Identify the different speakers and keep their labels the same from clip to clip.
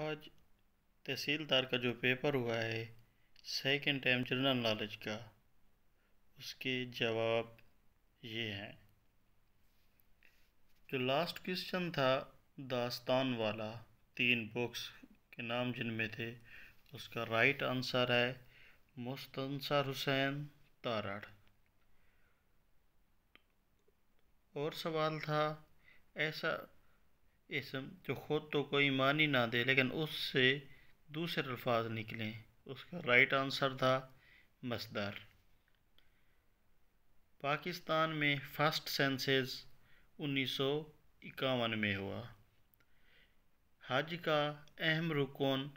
Speaker 1: आज तहसीलदार का जो पेपर हुआ है सेकेंड टाइम जनरल नॉलेज का उसके जवाब ये हैं जो लास्ट क्वेश्चन था दास्तान वाला तीन बुक्स के नाम जिनमें थे उसका राइट आंसर है मुस्तनसर हुसैन तारड़ और सवाल था ऐसा इसम जो ख़ुद तो कोई मानी ना दे लेकिन उससे दूसरे अल्फाज निकलें उसका राइट आंसर था मसदार पाकिस्तान में फर्स्ट सेंसेस उन्नीस सौ इक्यावन में हुआ हज का अहम रुकन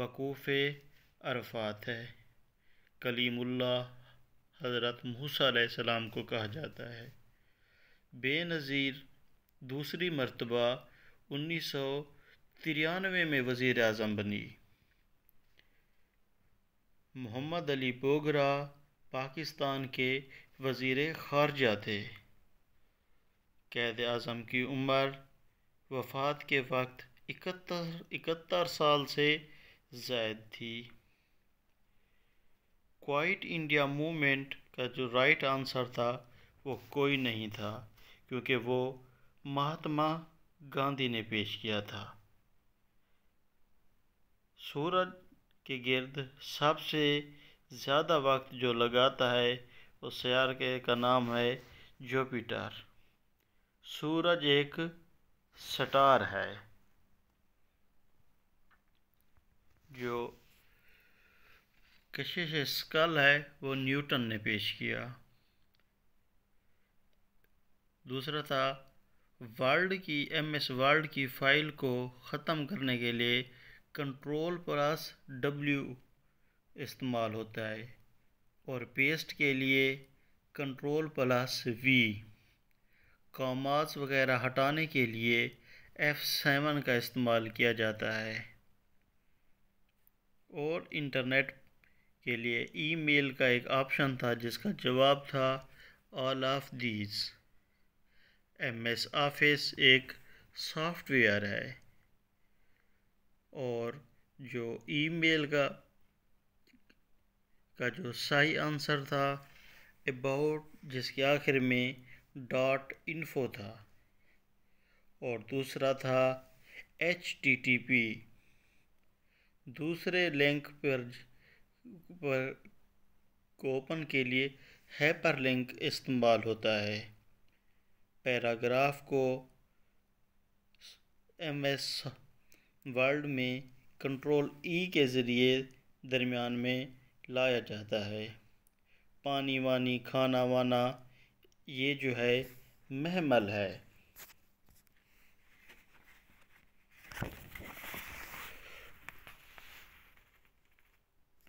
Speaker 1: वकूफ़ अरफात है कलीमुल्ला हज़रत मूसा को कहा जाता है बेनज़ीर दूसरी मरतबा उन्नीस सौ तिरानवे में वजीर अजम बनी मोहम्मद अली बोगरा पाकिस्तान के वजीर ख़ारजा थे कैद अज़म की उम्र वफात के वक्त इकहत्तर इकहत्तर साल से जायद थी क्वाइट इंडिया मूवमेंट का जो राइट आंसर था वो कोई नहीं था क्योंकि वो महात्मा गांधी ने पेश किया था सूरज के गिरद सबसे ज़्यादा वक्त जो लगाता है उस सियार के का नाम है जुपिटर सूरज एक स्टार है जो कशिश स्कल है वो न्यूटन ने पेश किया दूसरा था वर्ल्ड की एम एस वर्ल्ड की फ़ाइल को ख़त्म करने के लिए कंट्रोल प्लस डब्ल्यू इस्तेमाल होता है और पेस्ट के लिए कंट्रोल प्लस वी कॉमास वगैरह हटाने के लिए एफ़ सेवन का इस्तेमाल किया जाता है और इंटरनेट के लिए ईमेल का एक ऑप्शन था जिसका जवाब था all of these M S office एक सॉफ्टवेयर है और जो ईमेल का का जो सही आंसर था अबाउट जिसके आखिर में डॉट इन्फो था और दूसरा था एच टी टी पी दूसरे लिंक पर पर को ओपन के लिए हैपर लिंक इस्तेमाल होता है पैराग्राफ को एम एस वर्ल्ड में कंट्रोल ई के ज़रिए दरमियान में लाया जाता है पानी वानी खाना वाना ये जो है महमल है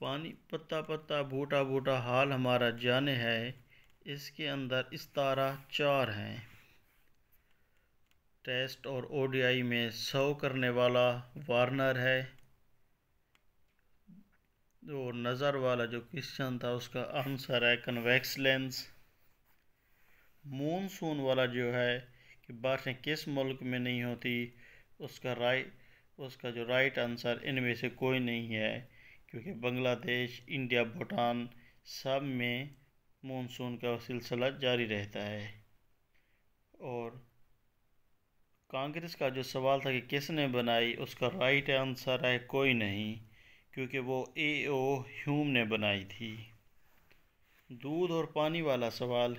Speaker 1: पानी पत्ता पत्ता बूटा बूटा हाल हमारा जाने है इसके अंदर इस तारा चार हैं टेस्ट और ओडीआई में सौ करने वाला वार्नर है जो नज़र वाला जो क्वेश्चन था उसका आंसर है कन्वेक्स लेंस मूनसून वाला जो है कि बारिशें किस मुल्क में नहीं होती उसका राइट उसका जो राइट आंसर इनमें से कोई नहीं है क्योंकि बांग्लादेश इंडिया भूटान सब में मानसून का सिलसिला जारी रहता है और कांग्रेस का जो सवाल था कि किसने बनाई उसका राइट आंसर है कोई नहीं क्योंकि वो ए ओ ह्यूम ने बनाई थी दूध और पानी वाला सवाल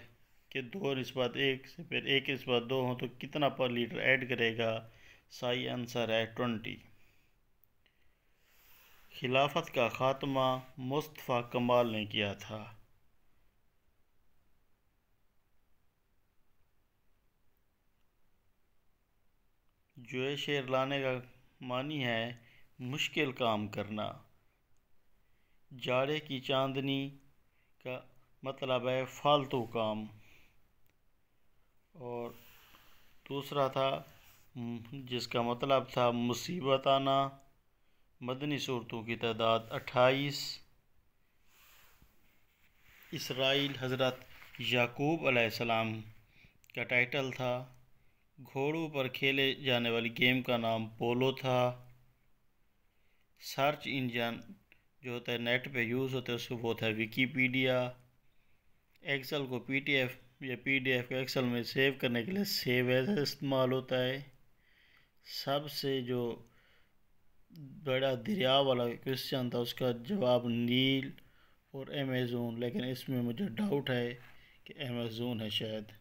Speaker 1: कि दो नस्बत एक से फिर एक नस्बत दो हों तो कितना पर लीटर ऐड करेगा सही आंसर है ट्वेंटी खिलाफत का ख़ात्मा मुस्तफ़ा कमाल ने किया था जो है शेर लाने का मानी है मुश्किल काम करना जाड़े की चांदनी का मतलब है फालतू काम और दूसरा था हम्म, जिसका मतलब था मुसीबत आना मदनी सूरतों की तादाद अट्ठाईस इसराइल हज़रत याकूब अलैहिस्सलाम का टाइटल था घोड़ों पर खेले जाने वाली गेम का नाम पोलो था सर्च इंजन जो होता है नेट पे यूज़ होता है उसको वो था विकीपीडिया एक्सेल को पीटीएफ या पीडीएफ को एक्सेल में सेव करने के लिए सेव एज इस्तेमाल होता है सबसे जो बड़ा दरिया वाला क्वेश्चन था उसका जवाब नील और अमेज़ोन लेकिन इसमें मुझे डाउट है कि अमेज़ोन है शायद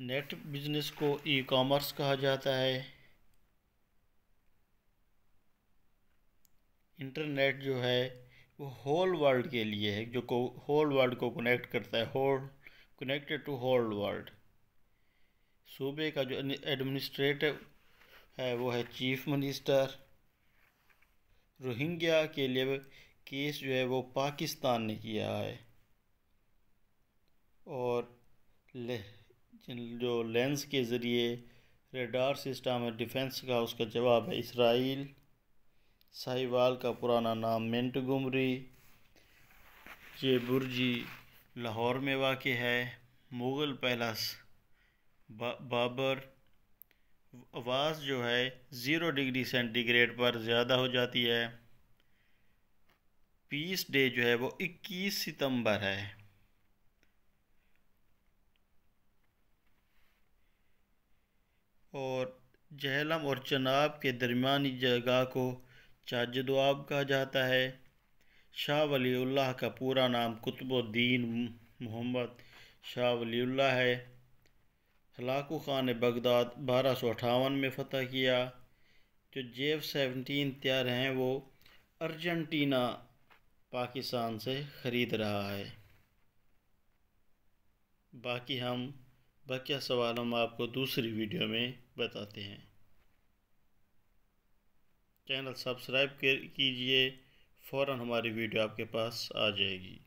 Speaker 1: नेट बिजनेस को ई कॉमर्स कहा जाता है इंटरनेट जो है वो होल वर्ल्ड के लिए है जो को होल वर्ल्ड को कनेक्ट करता है whole connected to whole world सूबे का जो एडमिनिस्ट्रेटिव है वो है चीफ मिनिस्टर रोहिंग्या के लिए केस जो है वो पाकिस्तान ने किया है और ले जो लेंस के ज़रिए रेडार सिस्टम है डिफेंस का उसका जवाब है इसराइल साहिवाल का पुराना नाम मेंट गुमरी ये बुरजी लाहौर में वाक़ है मुग़ल पैलेस बा, बाबर आवाज़ जो है ज़ीरो डिग्री सेंटीग्रेड पर ज़्यादा हो जाती है पीस डे जो है वो 21 सितंबर है और जहलम और चनाब के दरमियानी जगह को चाजदुआब कहा जाता है शाह वली का पूरा नाम कुतुबुद्दीन मोहम्मद शाह वली है हलाकू खान ने बगदाद बारह सौ अठावन में फ़तह किया जो जेफ सेवनटीन तैयार हैं वो अर्जेंटीना पाकिस्तान से ख़रीद रहा है बाकी हम बाकी सवाल हम आपको दूसरी वीडियो में बताते हैं चैनल सब्सक्राइब कीजिए फ़ौर हमारी वीडियो आपके पास आ जाएगी